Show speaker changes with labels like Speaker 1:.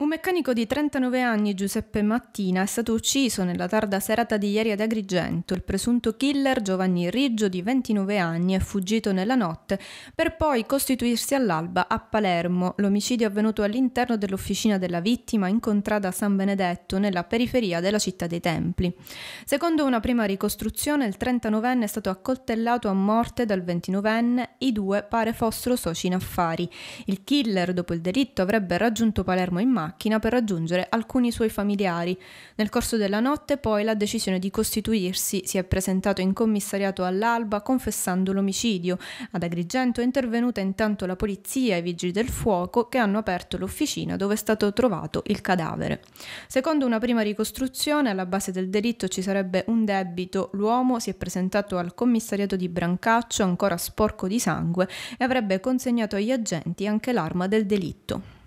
Speaker 1: Un meccanico di 39 anni, Giuseppe Mattina, è stato ucciso nella tarda serata di ieri ad Agrigento. Il presunto killer, Giovanni Riggio, di 29 anni, è fuggito nella notte per poi costituirsi all'alba a Palermo. L'omicidio è avvenuto all'interno dell'officina della vittima in contrada San Benedetto, nella periferia della città dei Templi. Secondo una prima ricostruzione, il 39enne è stato accoltellato a morte dal 29enne, i due pare fossero soci in affari. Il killer, dopo il delitto, avrebbe raggiunto Palermo in macchina macchina per raggiungere alcuni suoi familiari. Nel corso della notte poi la decisione di costituirsi si è presentato in commissariato all'alba confessando l'omicidio. Ad Agrigento è intervenuta intanto la polizia e i vigili del fuoco che hanno aperto l'officina dove è stato trovato il cadavere. Secondo una prima ricostruzione alla base del delitto ci sarebbe un debito, l'uomo si è presentato al commissariato di Brancaccio ancora sporco di sangue e avrebbe consegnato agli agenti anche l'arma del delitto.